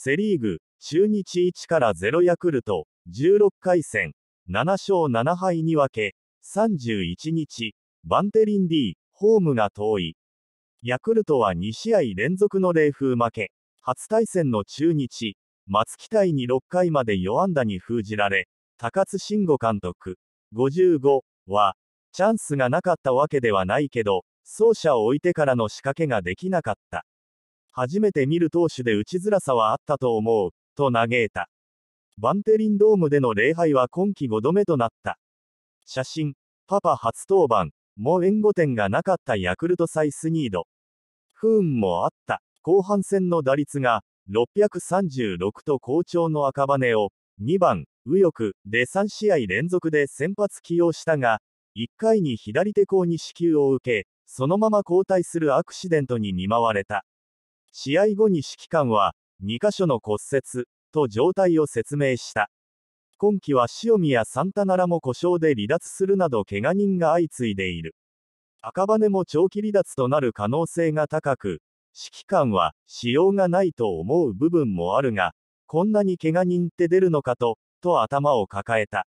セ・リーグ、中日1から0ヤクルト、16回戦、7勝7敗に分け、31日、バンテリン D、ホームが遠い。ヤクルトは2試合連続の冷風負け、初対戦の中日、松木対に6回まで4安打に封じられ、高津慎吾監督、55は、チャンスがなかったわけではないけど、走者を置いてからの仕掛けができなかった。初めて見る投手で打ちづらさはあったと思う、と嘆いた。バンテリンドームでの礼拝は今季5度目となった。写真、パパ初登板、もう援護点がなかったヤクルトイスニード。不運もあった。後半戦の打率が636と好調の赤羽を2番、右翼で3試合連続で先発起用したが、1回に左手甲に支給を受け、そのまま交代するアクシデントに見舞われた。試合後に指揮官は、2箇所の骨折、と状態を説明した。今季は塩見やサンタナラも故障で離脱するなど怪我人が相次いでいる。赤羽も長期離脱となる可能性が高く、指揮官は、しようがないと思う部分もあるが、こんなに怪我人って出るのかと、と頭を抱えた。